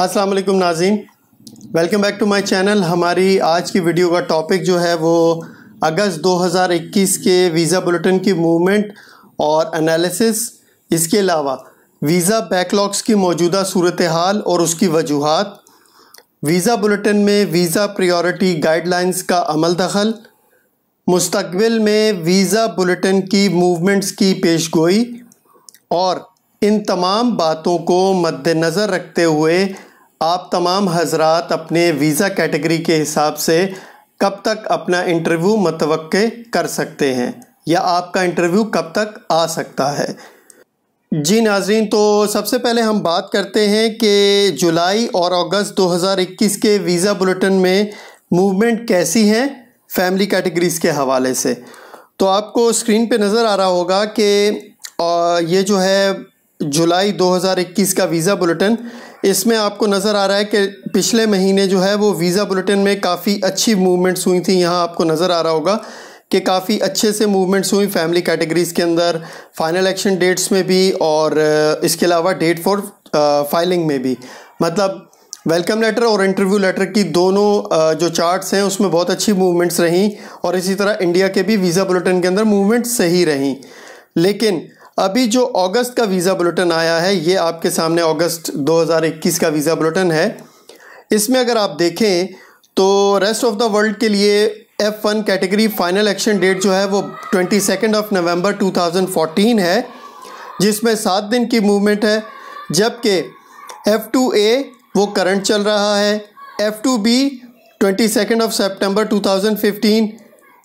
अस्सलाम वालेकुम नाजीन welcome back to my channel हमारी आज की वीडियो का टॉपिक जो है वो अगस्त 2021 के वीज़ा बुलेटिन की मूवमेंट और एनालिसिस इसके अलावा वीज़ा बैकलॉग्स की मौजूदा सूरत हाल और उसकी वजूहत वीज़ा बुलेटिन में वीज़ा प्रायोरिटी गाइडलाइंस का अमल दखल मुस्तबिल में वीज़ा बुलेटिन की मूवमेंट्स की पेश गोई और इन तमाम बातों को मद्दनज़र रखते हुए आप तमाम हजरात अपने वीज़ा कैटेगरी के हिसाब से कब तक अपना इंटरव्यू मतव कर सकते हैं या आपका इंटरव्यू कब तक आ सकता है जी नाजरीन तो सबसे पहले हम बात करते हैं कि जुलाई और अगस्त 2021 के वीज़ा बुलेटिन में मूवमेंट कैसी हैं फैमिली कैटेगरीज़ के हवाले से तो आपको स्क्रीन पे नज़र आ रहा होगा कि ये जो है जुलाई 2021 का वीज़ा बुलेटिन इसमें आपको नज़र आ रहा है कि पिछले महीने जो है वो वीज़ा बुलेटिन में काफ़ी अच्छी मूवमेंट्स हुई थी यहाँ आपको नज़र आ रहा होगा कि काफ़ी अच्छे से मूवमेंट्स हुई फैमिली कैटेगरीज़ के अंदर फाइनल एक्शन डेट्स में भी और इसके अलावा डेट फॉर फाइलिंग में भी मतलब वेलकम लेटर और इंटरव्यू लेटर की दोनों जो चार्ट्स हैं उसमें बहुत अच्छी मूवमेंट्स रहीं और इसी तरह इंडिया के भी वीज़ा बुलेटिन के अंदर मूवमेंट्स सही रहीं लेकिन अभी जो अगस्त का वीज़ा बुलेटिन आया है ये आपके सामने अगस्त 2021 का वीज़ा बुलेटिन है इसमें अगर आप देखें तो रेस्ट ऑफ द वर्ल्ड के लिए F one category final action date जो है वो ट्वेंटी सेकेंड ऑफ थाउजेंड 2014 है जिसमें सात दिन की मूवमेंट है जबकि एफ़ टू ए वो करंट चल रहा है F two B twenty second of September two thousand fifteen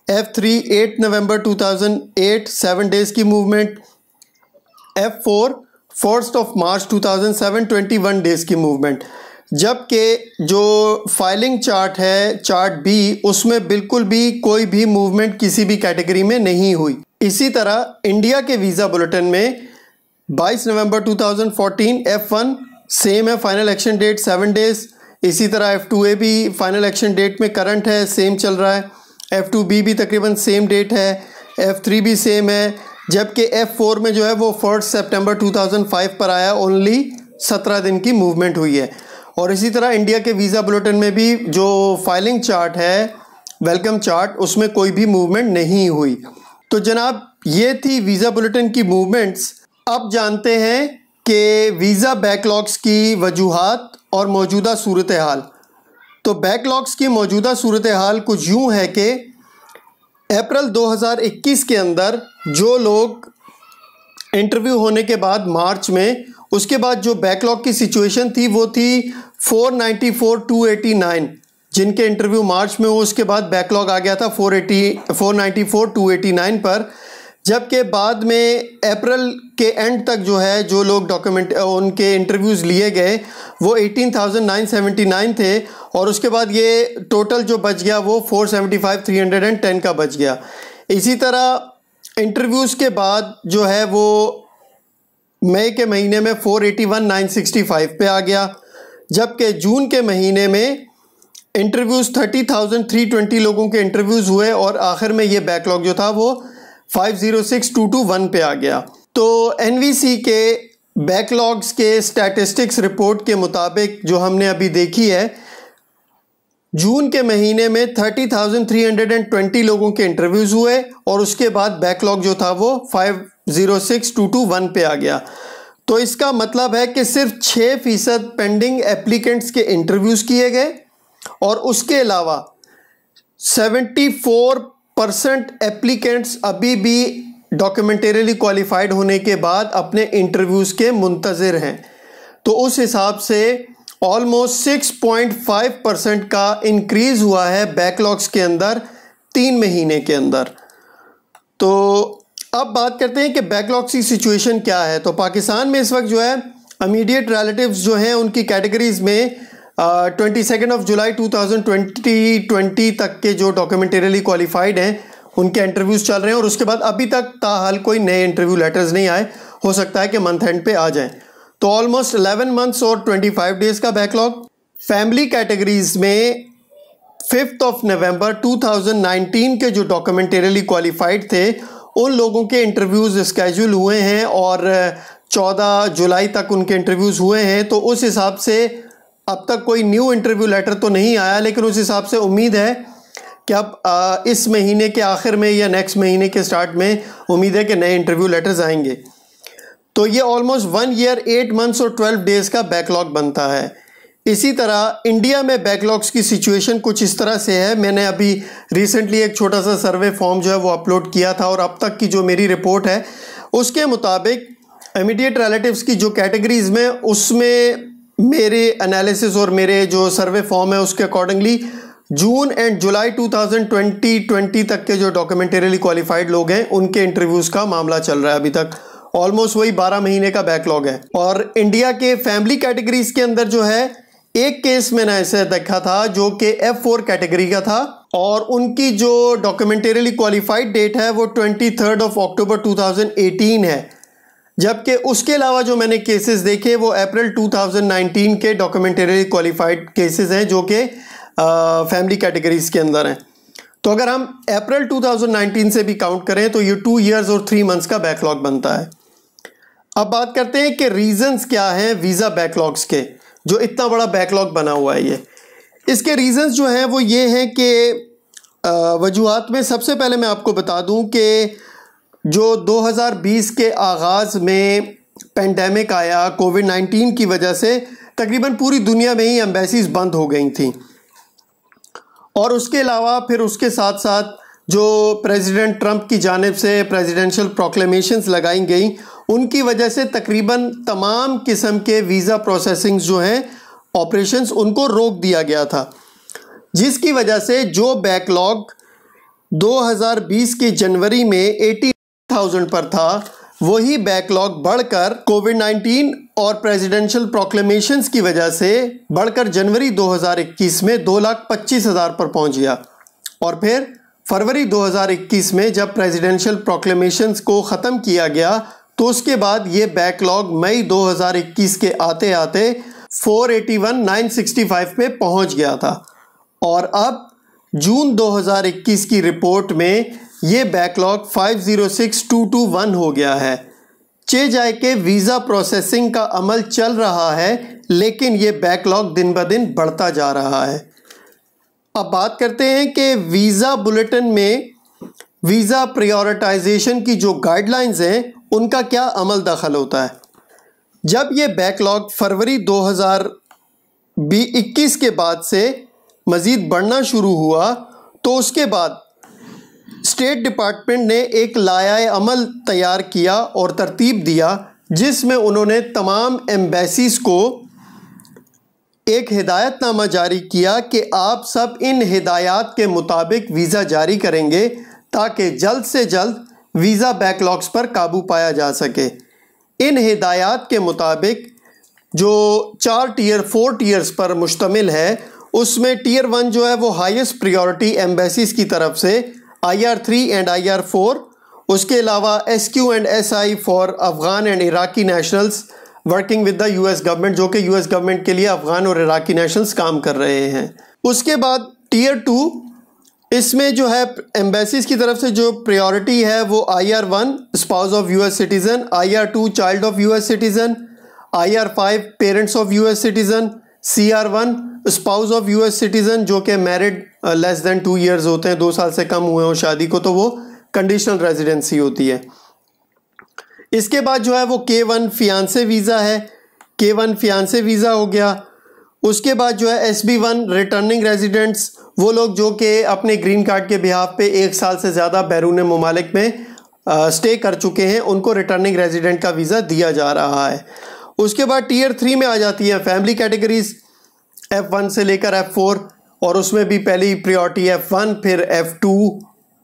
F three eight November two thousand eight seven days की movement F four first of March 2007 thousand days की movement जबकि जो filing chart है chart B उसमें बिल्कुल भी कोई भी मूवमेंट किसी भी कैटेगरी में नहीं हुई इसी तरह इंडिया के वीज़ा बुलेटिन में 22 नवंबर 2014 F1 सेम है final action date seven days इसी तरह एफ टू ए भी फाइनल एक्शन डेट में करंट है सेम चल रहा है एफ़ टू बी भी तकरीबन सेम डेट है एफ थ्री भी सेम है जबकि एफ फोर में जो है वो फर्स्ट सितंबर 2005 पर आया ओनली सत्रह दिन की मूवमेंट हुई है और इसी तरह इंडिया के वीज़ा बुलेटिन में भी जो फाइलिंग चार्ट है वेलकम चार्ट उसमें कोई भी मूवमेंट नहीं हुई तो जनाब ये थी वीज़ा बुलेटिन की मूवमेंट्स अब जानते हैं कि वीज़ा बैकलॉग्स की वजूहत और मौजूदा सूरत हाल तो बैकलॉग्स की मौजूदा सूरत हाल कुछ यूँ है कि अप्रैल 2021 के अंदर जो लोग इंटरव्यू होने के बाद मार्च में उसके बाद जो बैकलॉग की सिचुएशन थी वो थी 494289 जिनके इंटरव्यू मार्च में हो उसके बाद बैकलॉग आ गया था 480 494289 पर जबकि बाद में अप्रैल के एंड तक जो है जो लोग डॉक्यूमेंट उनके इंटरव्यूज़ लिए गए वो 18,979 थे और उसके बाद ये टोटल जो बच गया वो 475,310 का बच गया इसी तरह इंटरव्यूज़ के बाद जो है वो मई के महीने में 481,965 पे आ गया जबकि जून के महीने में इंटरव्यूज़ 30,320 लोगों के इंटरव्यूज़ हुए और आखिर में ये बैकलॉग जो था वो five zero six two two one पे आ गया तो एन के बैकलॉग्स के स्टैटिस्टिक्स रिपोर्ट के मुताबिक जो हमने अभी देखी है जून के महीने में 30,320 लोगों के इंटरव्यूज़ हुए और उसके बाद बैकलॉग जो था वो 506221 पे आ गया तो इसका मतलब है कि सिर्फ 6 फीसद पेंडिंग एप्लीकेंट्स के इंटरव्यूज़ किए गए और उसके अलावा 74 परसेंट एप्लीकेंट्स अभी भी डॉक्यूमेंटेरली क्वालिफाइड होने के बाद अपने इंटरव्यूज़ के मुंतज़र हैं तो उस हिसाब से almost six point five percent का इंक्रीज़ हुआ है बैकलॉग्स के अंदर तीन महीने के अंदर तो अब बात करते हैं कि बैकलॉग्स की सिचुएशन क्या है तो पाकिस्तान में इस वक्त जो है अमीडिएट रिलेटिव्स जो हैं उनकी कैटेगरीज़ में twenty second of July two thousand twenty twenty तक के जो डॉक्यूमेंटेरियली क्वालिफाइड हैं उनके इंटरव्यूज़ चल रहे हैं और उसके बाद अभी तक ताहाल कोई नए इंटरव्यू लेटर्स नहीं आए हो सकता है कि मंथ एंड पे आ जाएं तो ऑलमोस्ट 11 मंथ्स और ट्वेंटी फाइव डेज़ का बैकलॉग फैमिली कैटेगरीज में फिफ्थ ऑफ नवंबर 2019 के जो डॉक्यूमेंटेरियली क्वालिफाइड थे उन लोगों के इंटरव्यूज़ स्केजूल हुए हैं और 14 जुलाई तक उनके इंटरव्यूज़ हुए हैं तो उस हिसाब से अब तक कोई न्यू इंटरव्यू लेटर तो नहीं आया लेकिन उस हिसाब से उम्मीद है कि अब इस महीने के आखिर में या नेक्स्ट महीने के स्टार्ट में उम्मीद है कि नए इंटरव्यू लेटर्स आएंगे तो ये almost one year eight months और ट्वेल्व डेज़ का बैकलॉग बनता है इसी तरह इंडिया में बैकलॉग्स की सिचुएशन कुछ इस तरह से है मैंने अभी रिसेंटली एक छोटा सा सर्वे फॉर्म जो है वो अपलोड किया था और अब तक की जो मेरी रिपोर्ट है उसके मुताबिक इमीडिएट रिलेटिव्स की जो कैटेगरीज़ में उसमें मेरे एनालिसिस और मेरे जो सर्वे फॉर्म है उसके अकॉर्डिंगली जून एंड जुलाई 2020-20 तक के जो डॉक्यूमेंटेरियली क्वालिफाइड लोग हैं उनके इंटरव्यूज़ का मामला चल रहा है अभी तक ऑलमोस्ट वही 12 महीने का बैकलॉग है और इंडिया के फैमिली कैटेगरीज के अंदर जो है एक केस मैंने ऐसे देखा था जो कि एफ फोर कैटेगरी का था और उनकी जो डॉक्यूमेंटेरियली क्वालिफाइड डेट है वो twenty third of October two है जबकि उसके अलावा जो मैंने केसेस देखे वो अप्रैल 2019 के डॉक्यूमेंटरी क्वालिफाइड केसेस हैं जो कि फैमिली कैटेगरीज के अंदर हैं तो अगर हम अप्रैल 2019 से भी काउंट करें तो ये टू इयर्स और थ्री मंथ्स का बैकलॉग बनता है अब बात करते हैं कि रीजंस क्या हैं वीज़ा बैकलॉग्स के जो इतना बड़ा बैकलॉग बना हुआ है ये इसके रीजंस जो हैं वो ये हैं कि वजूहत में सबसे पहले मैं आपको बता दूं कि जो 2020 के आगाज़ में पेंडेमिक आया कोविड 19 की वजह से तकरीबन पूरी दुनिया में ही एम्बेसीज बंद हो गई थी और उसके अलावा फिर उसके साथ साथ जो प्रेसिडेंट ट्रंप की जानब से प्रेसिडेंशियल प्रोक्लेमेशंस लगाई गई उनकी वजह से तकरीबन तमाम किस्म के वीज़ा प्रोसेसिंग जो हैं ऑपरेशंस उनको रोक दिया गया था जिसकी वजह से जो बैकलॉग 2020 के जनवरी में 80 थाउजेंड पर था वही बैकलॉग बढ़कर कोविड 19 और प्रेसिडेंशियल प्रोक्लेमेशन की वजह से बढ़कर जनवरी 2021 में दो लाख पच्चीस हज़ार पर पहुंच गया और फिर फरवरी 2021 में जब प्रेसिडेंशियल प्रोक्लेमेशन को ख़त्म किया गया तो उसके बाद ये बैकलॉग मई 2021 के आते आते 481,965 पे पहुंच गया था और अब जून 2021 की रिपोर्ट में ये बैकलॉग 506221 हो गया है चे जाए के वीज़ा प्रोसेसिंग का अमल चल रहा है लेकिन ये बैकलॉग दिन ब दिन बढ़ता जा रहा है अब बात करते हैं कि वीज़ा बुलेटिन में वीज़ा प्रायोरिटाइजेशन की जो गाइडलाइंस हैं उनका क्या अमल दखल होता है जब ये बैकलॉग फरवरी 2021 के बाद से मज़ीद बढ़ना शुरू हुआ तो उसके बाद स्टेट डिपार्टमेंट ने एक लाया अमल तैयार किया और तरतीब दिया जिसमें उन्होंने तमाम एम्बेसीज को एक हिदायतनामा जारी किया कि आप सब इन हिदायत के मुताबिक वीज़ा जारी करेंगे ताकि जल्द से जल्द वीज़ा बैकलॉग्स पर काबू पाया जा सके इन हिदायत के मुताबिक जो चार टीयर फोर टीयर्स पर मुश्तमिल है उसमें टीयर वन जो है वो हाईएस्ट प्रायोरिटी एम्बेसीज की तरफ से I R three and I R four उसके अलावा S Q and S I for Afghan and Iraqi nationals working with the US government जो कि यूएस गवर्नमेंट के लिए अफ़गान और इराकी नेशनल्स काम कर रहे हैं उसके बाद टीयर टू इसमें जो है एम्बेसीज की तरफ से जो प्रायोरिटी है वो I R one spouse of U S citizen I R two child of U S citizen I R five parents of U S citizen C R one spouse of U S citizen जो कि married less than two years होते हैं दो साल से कम हुए हों शादी को तो वो कंडीशनल रेजिडेंसी होती है इसके बाद जो है वो के वन फियांसे वीज़ा है के वन फियांसे वीज़ा हो गया उसके बाद जो है S B one returning residents वो लोग जो कि अपने ग्रीन कार्ड के बिहाफ पे एक साल से ज़्यादा बैरून ममालिक में स्टे uh, कर चुके हैं उनको रिटर्निंग रेजिडेंट का वीज़ा दिया जा रहा है उसके बाद टीयर थ्री में आ जाती है फैमिली कैटेगरीज एफ़ वन से लेकर एफ़ फोर और उसमें भी पहली प्रियोरिटी एफ़ वन फिर F two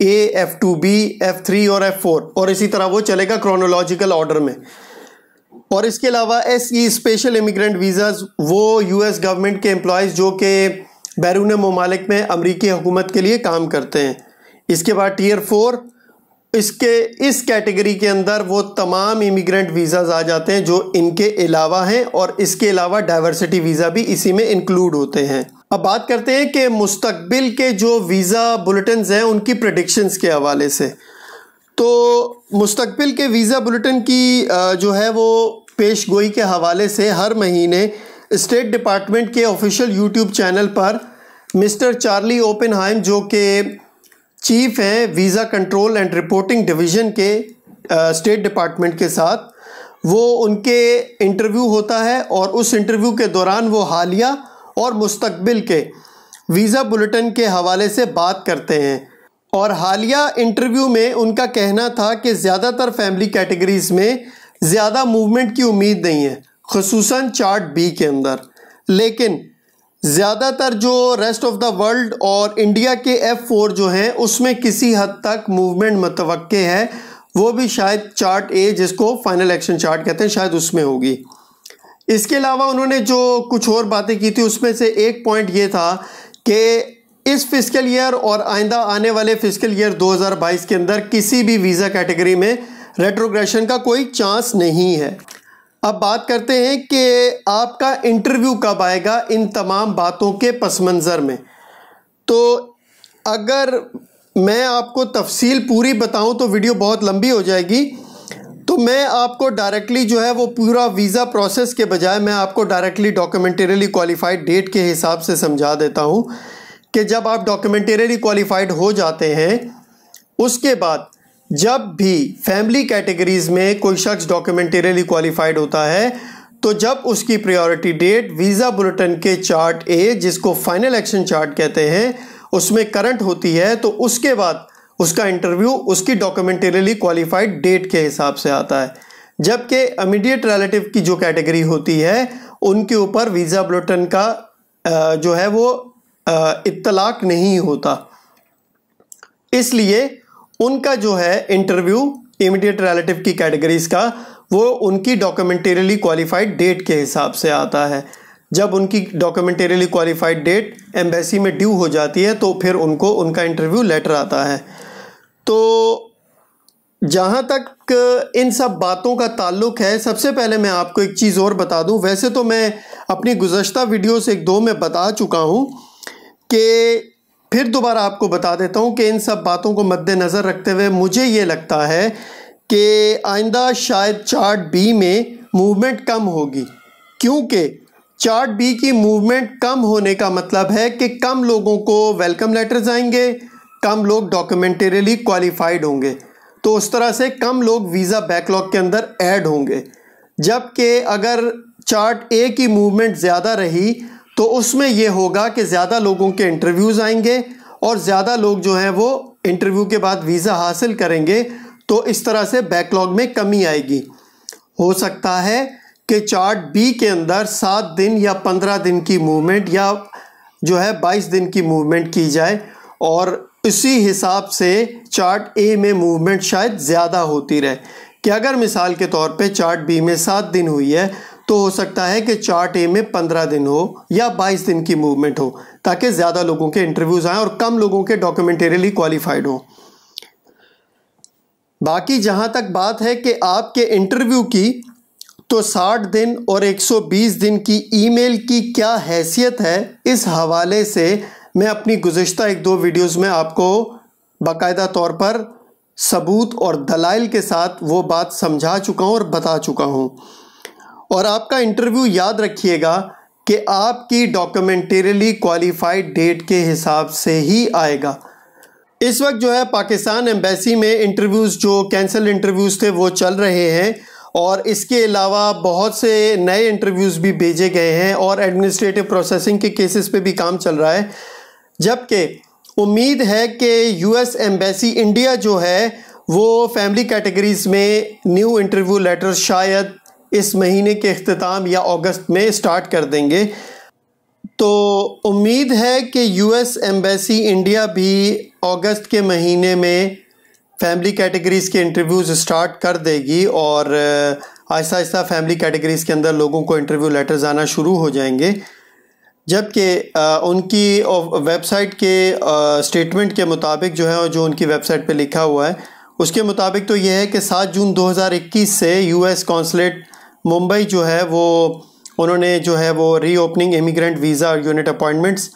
A F two B F three और एफ़ फोर और इसी तरह वो चलेगा क्रोनोलॉजिकल ऑर्डर में और इसके अलावा S E special immigrant visas वो यू एस गवर्नमेंट के एम्प्लॉयज़ जो कि बैरून ममालिक में अमरीकी हुकूमत के लिए काम करते हैं इसके बाद टीयर फोर इसके इस कैटेगरी के अंदर वो तमाम इमिग्रेंट वीज़ाज आ जाते हैं जो इनके अलावा हैं और इसके अलावा डाइवर्सिटी वीज़ा भी इसी में इंक्लूड होते हैं अब बात करते हैं कि मुस्तकबिल के जो वीज़ा बुलेटिन हैं उनकी प्रडिक्शंस के हवाले से तो मुस्तकबिल के वीज़ा बुलेटिन की जो है वो पेश गोई के हवाले से हर महीने स्टेट डिपार्टमेंट के ऑफिशियल यूट्यूब चैनल पर मिस्टर चार्ली ओपन जो कि चीफ हैं visa control and reporting division के स्टेट डिपार्टमेंट के साथ वो उनके इंटरव्यू होता है और उस इंटरव्यू के दौरान वो हालिया और मुस्तबिल के वीज़ा बुलेटिन के हवाले से बात करते हैं और हालिया इंटरव्यू में उनका कहना था कि ज़्यादातर फैमिली कैटेगरीज़ में ज़्यादा मूवमेंट की उम्मीद नहीं है खसूस चार्ट बी के अंदर लेकिन ज़्यादातर जो रेस्ट ऑफ द वर्ल्ड और इंडिया के एफ फोर जो हैं उसमें किसी हद तक मूवमेंट मतव है वो भी शायद चार्ट ए जिसको फाइनल एक्शन चार्ट कहते हैं शायद उसमें होगी इसके अलावा उन्होंने जो कुछ और बातें की थी उसमें से एक पॉइंट ये था कि इस फिजिकल ईयर और आइंदा आने वाले फिजिकल ईयर 2022 के अंदर किसी भी वीज़ा कैटेगरी में रेट्रोग्रेशन का कोई चांस नहीं है अब बात करते हैं कि आपका इंटरव्यू कब आएगा इन तमाम बातों के पस मंज़र में तो अगर मैं आपको तफसील पूरी बताऊं तो वीडियो बहुत लंबी हो जाएगी तो मैं आपको डायरेक्टली जो है वो पूरा वीज़ा प्रोसेस के बजाय मैं आपको डायरेक्टली डॉक्यूमेंटेरली क्वालिफाइड डेट के हिसाब से समझा देता हूँ कि जब आप डॉक्यूमेंटेरली क्वालिफाइड हो जाते हैं उसके बाद जब भी फैमिली कैटेगरीज में कोई शख्स डॉक्यूमेंटेरियली क्वालिफाइड होता है तो जब उसकी प्रायोरिटी डेट वीज़ा बुलेटिन के चार्ट ए जिसको फाइनल एक्शन चार्ट कहते हैं उसमें करंट होती है तो उसके बाद उसका इंटरव्यू उसकी डॉक्यूमेंटेरियली क्वालिफाइड डेट के हिसाब से आता है जबकि इमीडिएट रिलेटिव की जो कैटेगरी होती है उनके ऊपर वीज़ा बुलेटिन का जो है वो इतलाक नहीं होता इसलिए उनका जो है इंटरव्यू इमीडिएट रिलेटिव की कैटेगरीज का वो उनकी डॉक्यूमेंटेरियली क्वालिफाइड डेट के हिसाब से आता है जब उनकी डॉक्यूमेंटेरियली क्वालिफाइड डेट एम्बेसी में ड्यू हो जाती है तो फिर उनको उनका इंटरव्यू लेटर आता है तो जहाँ तक इन सब बातों का ताल्लुक है सबसे पहले मैं आपको एक चीज़ और बता दूँ वैसे तो मैं अपनी गुजशत वीडियोस एक दो में बता चुका हूँ कि फिर दोबारा आपको बता देता हूँ कि इन सब बातों को मद्देनज़र रखते हुए मुझे ये लगता है कि आइंदा शायद चार्ट बी में मूवमेंट कम होगी क्योंकि चार्ट बी की मूवमेंट कम होने का मतलब है कि कम लोगों को वेलकम लेटर्स आएंगे कम लोग डॉक्यूमेंटेरियली क्वालिफाइड होंगे तो उस तरह से कम लोग वीज़ा बैकलॉग के अंदर ऐड होंगे जबकि अगर चार्ट ए की मूवमेंट ज़्यादा रही तो उसमें यह होगा कि ज़्यादा लोगों के इंटरव्यूज़ आएंगे और ज़्यादा लोग जो हैं वो इंटरव्यू के बाद वीज़ा हासिल करेंगे तो इस तरह से बैकलॉग में कमी आएगी हो सकता है कि चार्ट बी के अंदर सात दिन या पंद्रह दिन की मूवमेंट या जो है बाईस दिन की मूवमेंट की जाए और इसी हिसाब से चार्ट ए में मूवमेंट शायद ज़्यादा होती रहे कि अगर मिसाल के तौर पे चार्ट बी में सात दिन हुई है तो हो सकता है कि चार्ट ए में पंद्रह दिन हो या बाईस दिन की मूवमेंट हो ताकि ज़्यादा लोगों के इंटरव्यूज़ आएँ और कम लोगों के डॉक्यूमेंटेरियली क्वालिफाइड हों बाकी जहाँ तक बात है कि आपके इंटरव्यू की तो 60 दिन और 120 दिन की ईमेल की क्या हैसियत है इस हवाले से मैं अपनी गुज्त एक दो वीडियोस में आपको बाकायदा तौर पर सबूत और दलाइल के साथ वो बात समझा चुका हूँ और बता चुका हूँ और आपका इंटरव्यू याद रखिएगा कि आपकी डॉक्यूमेंटेरियली क्वालिफाइड डेट के हिसाब से ही आएगा इस वक्त जो है पाकिस्तान एम्बेसी में इंटरव्यूज़ जो कैंसिल इंटरव्यूज़ थे वो चल रहे हैं और इसके अलावा बहुत से नए इंटरव्यूज़ भी भेजे गए हैं और एडमिनिस्ट्रेटिव प्रोसेसिंग के केसेस पे भी काम चल रहा है जबकि उम्मीद है कि यूएस एम्बेसी इंडिया जो है वो फैमिली कैटेगरीज़ में न्यू इंटरव्यू लेटर शायद इस महीने के अख्ताम या अगस्त में स्टार्ट कर देंगे तो उम्मीद है कि यूएस एम्बेसी इंडिया भी अगस्त के महीने में फैमिली कैटेगरीज़ के इंटरव्यूज़ स्टार्ट कर देगी और आहिस्ता आहिस्ता फैमिली कैटेगरीज़ के अंदर लोगों को इंटरव्यू लेटर्स आना शुरू हो जाएंगे जबकि उनकी वेबसाइट के स्टेटमेंट के मुताबिक जो है जो उनकी वेबसाइट पे लिखा हुआ है उसके मुताबिक तो यह है कि 7 जून 2021 से यूएस कॉन्सलेट मुंबई जो है वो उन्होंने जो है वो reopening immigrant visa unit appointments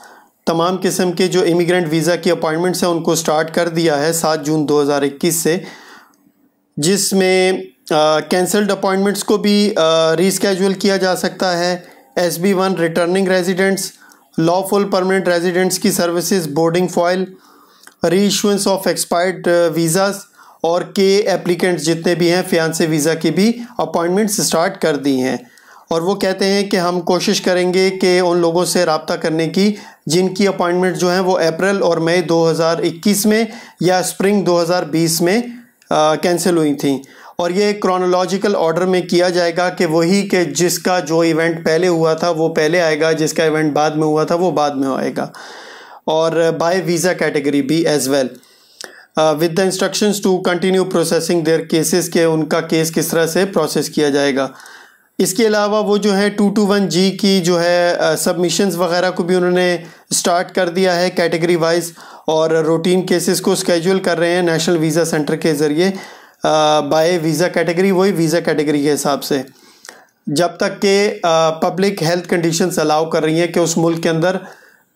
तमाम किस्म के जो इमिग्रेंट वीज़ा की अपॉइंटमेंट्स हैं उनको स्टार्ट कर दिया है सात जून 2021 से जिसमें कैंसल्ड अपॉइंटमेंट्स को भी रिस्केजल किया जा सकता है S B one returning residents lawful permanent residents की सर्विसेज बोर्डिंग फॉइल री ऑफ एक्सपायर्ड वीज़ाज़ और के एप्लीकेंट्स जितने भी हैं फियांसे वीज़ा की भी अपॉइंटमेंट्स स्टार्ट कर दी हैं और वो कहते हैं कि हम कोशिश करेंगे कि उन लोगों से रबता करने की जिनकी अपॉइंटमेंट जो हैं वो अप्रैल और मई 2021 में या स्प्रिंग 2020 में कैंसिल हुई थी और ये क्रोनोलॉजिकल ऑर्डर में किया जाएगा कि वही कि जिसका जो इवेंट पहले हुआ था वो पहले आएगा जिसका इवेंट बाद में हुआ था वो बाद में आएगा और बाय वीज़ा कैटेगरी भी as well well. With the instructions to continue processing their cases के उनका केस किस तरह से प्रोसेस किया जाएगा इसके अलावा वो जो है टू टू वन जी की जो है सबमिशंस uh, वगैरह को भी उन्होंने स्टार्ट कर दिया है कैटेगरी वाइज और रूटीन केसेस को स्केजूल कर रहे हैं नेशनल वीज़ा सेंटर के ज़रिए बाय वीज़ा कैटेगरी वही वीज़ा कैटेगरी के हिसाब से जब तक के पब्लिक हेल्थ कंडीशंस अलाउ कर रही हैं कि उस मुल्क के अंदर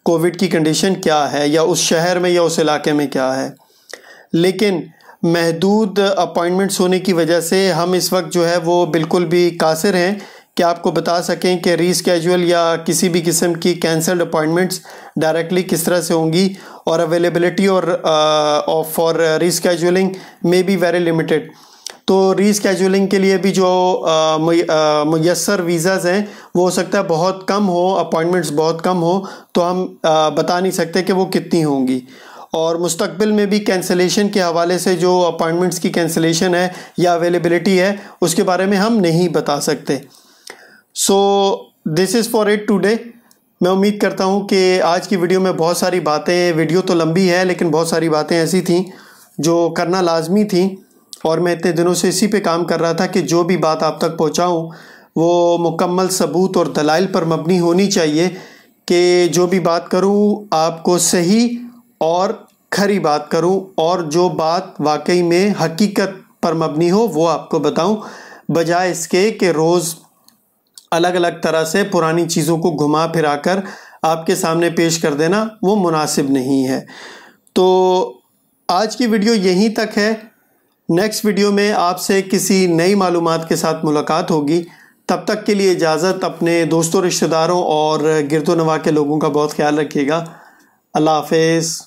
कोविड की कंडीशन क्या है या उस शहर में या उस इलाके में क्या है लेकिन महदूद अपॉइंटमेंट्स होने की वजह से हम इस वक्त जो है वो बिल्कुल भी कासिर हैं कि आपको बता सकें कि रीस्केजुअल या किसी भी किस्म की कैंसल्ड अपॉइंटमेंट्स डायरेक्टली किस तरह से होंगी और अवेलेबिलिटी और for rescheduling may be very limited तो रीस्केजुअलिंग के लिए भी जो मैसर वीज़ाज़ हैं वो हो सकता है बहुत कम हो अपॉइंटमेंट्स बहुत कम हो तो हम आ, बता नहीं सकते कि वो कितनी होंगी और मुस्तबिल में भी कैंसलेशन के हवाले से जो अपॉइंटमेंट्स की कैंसलेशन है या अवेलेबिलिटी है उसके बारे में हम नहीं बता सकते so this is for it today मैं उम्मीद करता हूँ कि आज की वीडियो में बहुत सारी बातें वीडियो तो लंबी है लेकिन बहुत सारी बातें ऐसी थी जो करना लाजमी थी और मैं इतने दिनों से इसी पे काम कर रहा था कि जो भी बात आप तक पहुँचाऊँ वो मुकम्मल सबूत और दलाइल पर मबनी होनी चाहिए कि जो भी बात करूँ आपको सही और खरी बात करूं और जो बात वाकई में हकीकत पर मबनी हो वो आपको बताऊं बजाय इसके कि रोज़ अलग अलग तरह से पुरानी चीज़ों को घुमा फिरा कर आपके सामने पेश कर देना वो मुनासिब नहीं है तो आज की वीडियो यहीं तक है नेक्स्ट वीडियो में आपसे किसी नई मालूम के साथ मुलाकात होगी तब तक के लिए इजाज़त अपने दोस्तों रिश्तेदारों और गिरदोनवा के लोगों का बहुत ख्याल रखिएगा अल्लाह हाफिज़